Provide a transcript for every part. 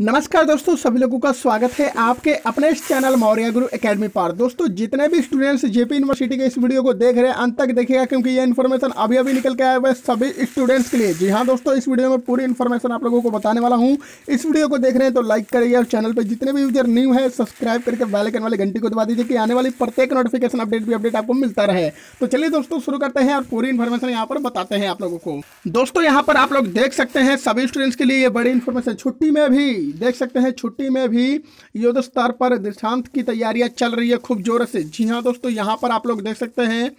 नमस्कार दोस्तों सभी लोगों का स्वागत है आपके अपने इस चैनल मौर्य गुरु एकेडमी पर दोस्तों जितने भी स्टूडेंट्स जेपी यूनिवर्सिटी के इस वीडियो को देख रहे हैं अंत तक देखिएगा क्योंकि ये इन्फॉर्मेशन अभी अभी निकल के आया हुआ है सभी स्टूडेंट्स के लिए जी हाँ दोस्तों इस वीडियो में पूरी इन्फॉर्मेशन आप लोगों को बताने वाला हूँ इस वीडियो को देख रहे हैं तो लाइक करिए और चैनल पर जितने भी यूजर न्यू है सब्सक्राइब करके बैलकन वाले घंटी को दबा दीजिए कि आने वाली प्रत्येक नोटिफिकेशन अपडेट भी अपडेट आपको मिलता रहे तो चलिए दोस्तों शुरू करते हैं और पूरी इन्फॉर्मेशन यहाँ पर बताते हैं आप लोगों को दोस्तों यहाँ पर आप लोग देख सकते हैं सभी स्टूडेंट्स के लिए ये बड़ी इन्फॉर्मेशन छुट्टी में भी देख सकते हैं छुट्टी में भी युद्ध स्तर पर दृष्टांत की तैयारियां चल रही है खूब जोर से जी हाँ दोस्तों यहाँ पर आप लोग देख सकते हैं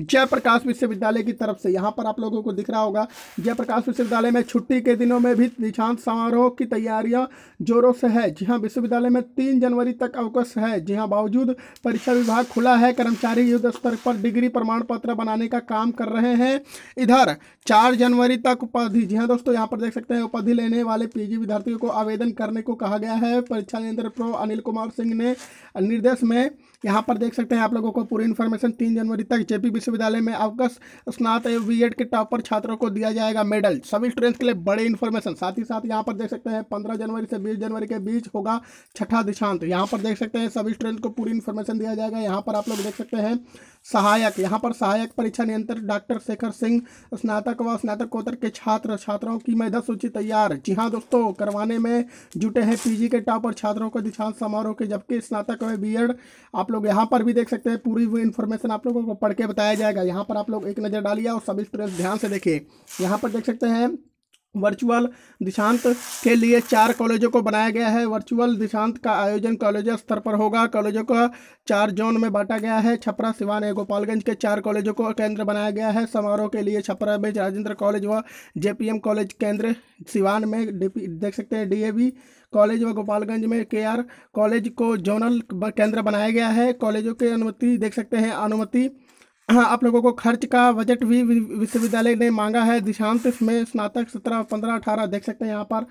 जयप्रकाश विश्वविद्यालय की तरफ से यहाँ पर आप लोगों को दिख रहा होगा जयप्रकाश विश्वविद्यालय में छुट्टी के दिनों में भी दीक्षांत समारोह की तैयारियां जोरों से है जी हाँ विश्वविद्यालय में तीन जनवरी तक अवकाश है जी हाँ बावजूद परीक्षा विभाग खुला है कर्मचारी युद्ध स्तर पर डिग्री प्रमाण पत्र बनाने का काम कर रहे हैं इधर चार जनवरी तक उपाधि जी हाँ दोस्तों यहाँ पर देख सकते हैं उपाधि लेने वाले पीजी विद्यार्थियों को आवेदन करने को कहा गया है परीक्षा नियंत्रण प्रो अनिल कुमार सिंह ने निर्देश में यहाँ पर देख सकते हैं आप लोगों को पूरी इन्फॉर्मेशन तीन जनवरी तक जेपी विश्वविद्यालय में आपका स्नातक बी एड के टॉपर छात्रों को दिया जाएगा मेडल सभी स्टूडेंट्स के लिए बड़े इन्फॉर्मेशन साथ ही साथ यहाँ पर देख सकते हैं पंद्रह जनवरी से बीस जनवरी के बीच होगा छठा दीक्षांत यहाँ पर देख सकते हैं सभी स्टूडेंट्स को पूरी इन्फॉर्मेशन दिया जाएगा यहाँ पर आप लोग देख सकते हैं सहायक यहाँ पर सहायक परीक्षा नियंत्रक डॉक्टर शेखर सिंह स्नातक व स्नातकोत्तर के छात्र छात्राओं की मेधा सूची तैयार जी हाँ दोस्तों करवाने में जुटे हैं पीजी के टॉप और छात्रों को दीक्षांत समारोह के जबकि स्नातक व बीएड आप लोग यहाँ पर भी देख सकते हैं पूरी इन्फॉर्मेशन आप लोगों को पढ़ के बताया लगाया जाएगा यहाँ पर आप लोग एक नज़र डालिए और सभी स्टूडेंट्स ध्यान से देखिए यहाँ पर देख सकते हैं वर्चुअल दिशांत के लिए चार कॉलेजों को बनाया गया है वर्चुअल दिशांत का आयोजन कॉलेज स्तर पर होगा कॉलेजों का चार जोन में बांटा गया है छपरा सिवान एवं गोपालगंज के चार कॉलेजों को केंद्र बनाया गया है समारोह के लिए छपरा में राजेंद्र कॉलेज व जेपीएम कॉलेज केंद्र सिवान में देख सकते हैं डी कॉलेज व गोपालगंज में के कॉलेज को जोनल केंद्र बनाया गया है कॉलेजों के अनुमति देख सकते हैं अनुमति हाँ आप लोगों को खर्च का बजट भी विश्वविद्यालय ने मांगा है दिशांत में स्नातक सत्रह पंद्रह अठारह देख सकते हैं यहाँ पर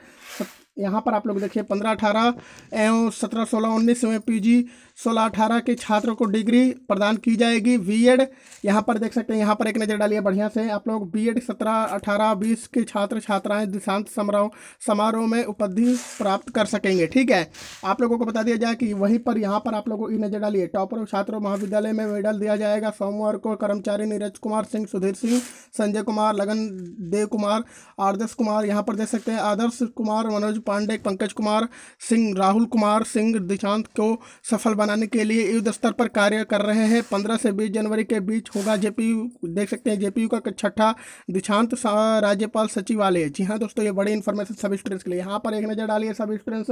यहाँ पर आप लोग देखिए पंद्रह अठारह एवं सत्रह सोलह उन्नीस में पीजी सोलह अठारह के छात्रों को डिग्री प्रदान की जाएगी बीएड यहाँ पर देख सकते हैं यहाँ पर एक नज़र डालिए बढ़िया से आप लोग बीएड सत्रह अठारह बीस के छात्र छात्राएं दिशांत समारोह समारोह में उपाधि प्राप्त कर सकेंगे ठीक है आप लोगों को बता दिया जाए कि वहीं पर यहाँ पर आप लोगों को नज़र डालिए टॉपर छात्रों महाविद्यालय में मेडल दिया जाएगा सोमवार को कर्मचारी नीरज कुमार सिंह सुधीर सिंह संजय कुमार लगन देव कुमार आदर्श कुमार यहाँ पर देख सकते हैं आदर्श कुमार मनोज पांडे पंकज कुमार सिंह राहुल कुमार सिंह दिशांत को सफल बनाने के लिए युद्ध स्तर पर कार्य कर रहे हैं पंद्रह से बीस जनवरी के बीच होगा जेपीयू देख सकते हैं जेपीयू का छठा दिशांत राज्यपाल सचिवालय जी हाँ दोस्तों ये बड़ी इन्फॉर्मेशन सब स्टूडेंट्स के लिए यहाँ पर एक नज़र डालिए सब स्टूडेंट्स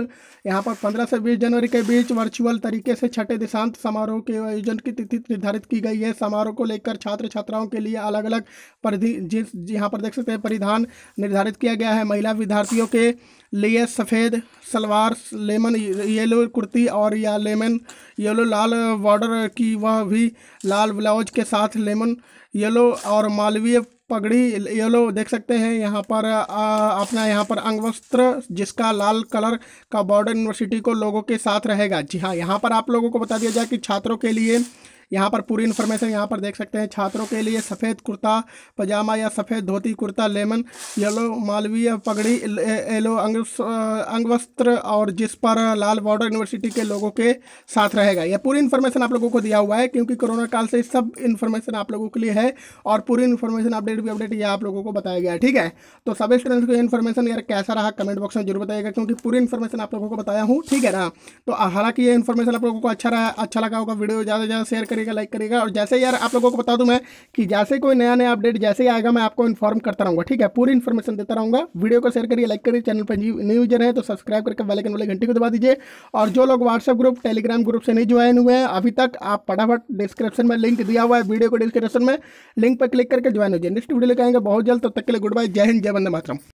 यहाँ पर पंद्रह से बीस जनवरी के बीच वर्चुअल तरीके से छठे दिशांत समारोह के आयोजन की तिथि निर्धारित की गई है समारोह को लेकर छात्र छात्राओं के लिए अलग अलग परिधि जिस यहाँ पर देख सकते हैं परिधान निर्धारित किया गया है महिला विद्यार्थियों के लिए है सफ़ेद सलवार लेमन येलो कुर्ती और या लेमन येलो लाल बॉर्डर की वह भी लाल ब्लाउज के साथ लेमन येलो और मालवीय पगड़ी येलो देख सकते हैं यहाँ पर आ, अपना यहाँ पर अंगवस्त्र जिसका लाल कलर का बॉर्डर यूनिवर्सिटी को लोगों के साथ रहेगा जी हाँ यहाँ पर आप लोगों को बता दिया जाए कि छात्रों के लिए यहाँ पर पूरी इन्फॉर्मेशन यहाँ पर देख सकते हैं छात्रों के लिए सफ़ेद कुर्ता पजामा या सफ़ेद धोती कुर्ता लेमन येलो मालवीय पगड़ी येलो अंग अंगवस्त्र और जिस पर लाल बॉर्डर यूनिवर्सिटी के लोगों के साथ रहेगा यह पूरी इन्फॉर्मेशन आप लोगों को दिया हुआ है क्योंकि कोरोना काल से सब इन्फॉर्मेशन आप लोगों के लिए है और पूरी इन्फॉर्मेशन अपडेट भी अपडेट यह आप लोगों को बताया गया ठीक है तो सभी स्टूडेंट्स को इन्फॉर्मेशन यार कैसा रहा कमेंट बॉक्स में जरूर बताएगा क्योंकि पूरी इन्फॉर्मेशन आप लोगों को बताया हूँ ठीक है ना तो हालांकि ये इन्फॉर्मेशन आप लोगों को अच्छा रहा अच्छा लगा होगा वीडियो ज़्यादा से ज़्यादा शेयर करें करेगा लाइक करेगा और जैसे यार आप लोगों को बता दूँ मैं कि जैसे कोई नया नया अपडेट जैसे ही आएगा मैं आपको इन्फॉर्म करता रहूँगा ठीक है पूरी इन्फॉर्मेशन देता रहूँगा वीडियो को शेयर करिए लाइक करिए चैनल पर न्यू यूजर है तो सब्सक्राइब करके बेलाइकन वाले घंटे को दबा दीजिए और जो लोग व्हाट्सअप ग्रुप टेलीग्राम ग्रुप से नहीं ज्वाइन हुए हैं अभी तक आप फटाफट डिस्क्रिप्शन में लिंक दिया हुआ है वीडियो को डिस्क्रिप्शन में लिंक पर क्लिक करके ज्वाइन हो जाए नेक्स्ट वीडियो लेकर आएंगे बहुत जल्द तब तक के लिए गुड बाय जय हिंद जय बंद मातरम